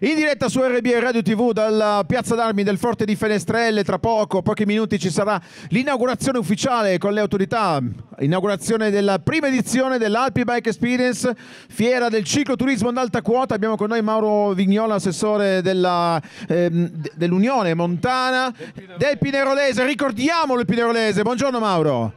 In diretta su RBA Radio TV dalla Piazza d'Armi del Forte di Fenestrelle, tra poco, pochi minuti ci sarà l'inaugurazione ufficiale con le autorità, inaugurazione della prima edizione dell'Alpi Bike Experience, fiera del cicloturismo ad alta quota. Abbiamo con noi Mauro Vignola, assessore ehm, dell'Unione ehm, dell Montana del Pinerolese. Ricordiamolo il Pinerolese. Buongiorno Mauro.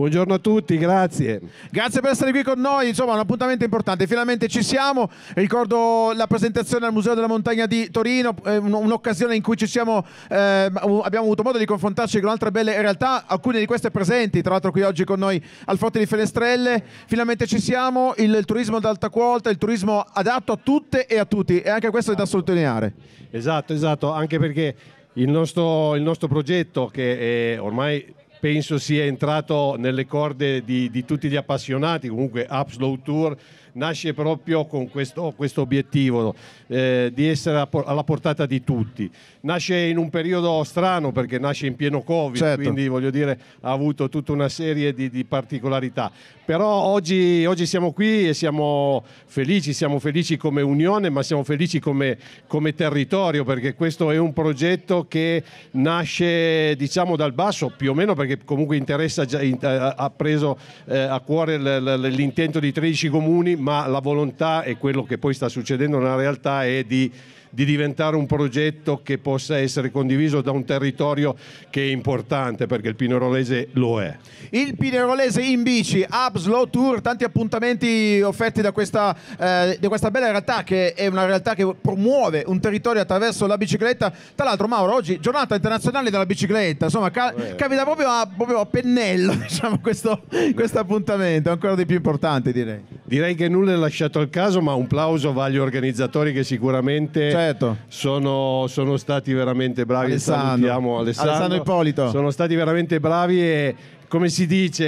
Buongiorno a tutti, grazie. Grazie per essere qui con noi, insomma un appuntamento importante, finalmente ci siamo, ricordo la presentazione al Museo della Montagna di Torino, eh, un'occasione in cui ci siamo, eh, abbiamo avuto modo di confrontarci con altre belle realtà, alcune di queste presenti, tra l'altro qui oggi con noi al Forte di Fenestrelle, finalmente ci siamo, il, il turismo d'alta quota, il turismo adatto a tutte e a tutti e anche questo è da sottolineare. Esatto, esatto, anche perché il nostro, il nostro progetto che ormai penso sia entrato nelle corde di, di tutti gli appassionati, comunque Upslow Tour nasce proprio con questo, questo obiettivo eh, di essere alla portata di tutti. Nasce in un periodo strano perché nasce in pieno Covid, certo. quindi voglio dire ha avuto tutta una serie di, di particolarità. Però oggi, oggi, siamo qui e siamo felici, siamo felici come Unione, ma siamo felici come, come territorio perché questo è un progetto che nasce diciamo dal basso più o meno perché che comunque interessa, eh, ha preso eh, a cuore l'intento di 13 comuni, ma la volontà e quello che poi sta succedendo nella realtà è di di diventare un progetto che possa essere condiviso da un territorio che è importante perché il Pinerolese lo è. Il Pinerolese in bici, Up Slow Tour, tanti appuntamenti offerti da questa, eh, da questa bella realtà che è una realtà che promuove un territorio attraverso la bicicletta. Tra l'altro Mauro, oggi giornata internazionale della bicicletta, insomma ca oh, eh. capita proprio a, proprio a pennello diciamo, questo, questo appuntamento, ancora di più importante direi. Direi che nulla è lasciato al caso, ma un plauso va agli organizzatori che sicuramente certo. sono, sono, stati veramente bravi. Alessandro. Salutiamo Alessandro. Alessandro Ippolito. Sono stati veramente bravi e come si dice,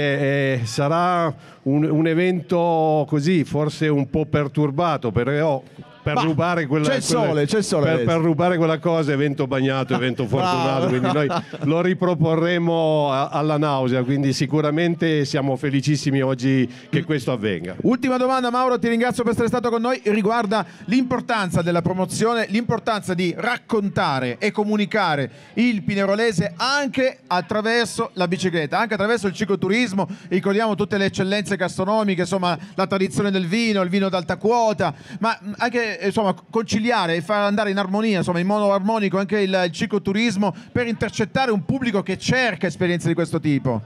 eh, sarà un, un, evento così, forse un po' perturbato, però per bah, rubare quella c'è il sole, quelle, c'è il sole per, per, rubare quella cosa è vento bagnato e vento fortunato quindi noi lo riproporremo a, alla nausea quindi sicuramente siamo felicissimi oggi che mm. questo avvenga ultima domanda Mauro ti ringrazio per essere stato con noi riguarda l'importanza della promozione l'importanza di raccontare e comunicare il pinerolese anche attraverso la bicicletta anche attraverso il cicloturismo ricordiamo tutte le eccellenze gastronomiche insomma la tradizione del vino il vino d'alta quota ma anche eh, insomma, conciliare e far andare in armonia, insomma, in modo armonico anche il, il cicloturismo per intercettare un pubblico che cerca esperienze di questo tipo?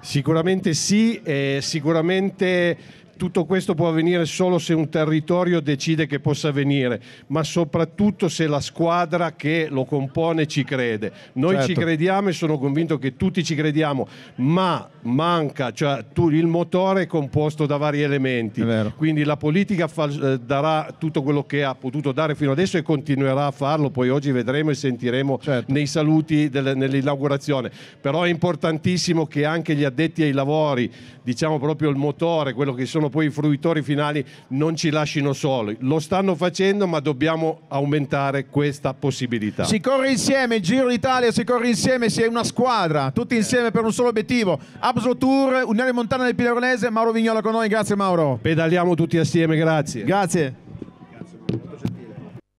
Sicuramente sì, eh, sicuramente tutto questo può avvenire solo se un territorio decide che possa avvenire, ma soprattutto se la squadra che lo compone ci crede. Noi certo. ci crediamo e sono convinto che tutti ci crediamo, ma manca, cioè tu, il motore è composto da vari elementi. Quindi la politica fa, eh, darà tutto quello che ha potuto dare fino adesso e continuerà a farlo, poi oggi vedremo e sentiremo certo. nei saluti delle, nell'inaugurazione. Però è importantissimo che anche gli addetti ai lavori, diciamo proprio il motore, quello che sono sono poi i fruitori finali non ci lasciano soli. Lo stanno facendo, ma dobbiamo aumentare questa possibilità. Si corre insieme, Giro d'Italia si corre insieme, si è una squadra, tutti insieme per un solo obiettivo. Abso Tour, Unione Montana del Pileronese, Mauro Vignola con noi, grazie Mauro. Pedaliamo tutti assieme, grazie. Grazie.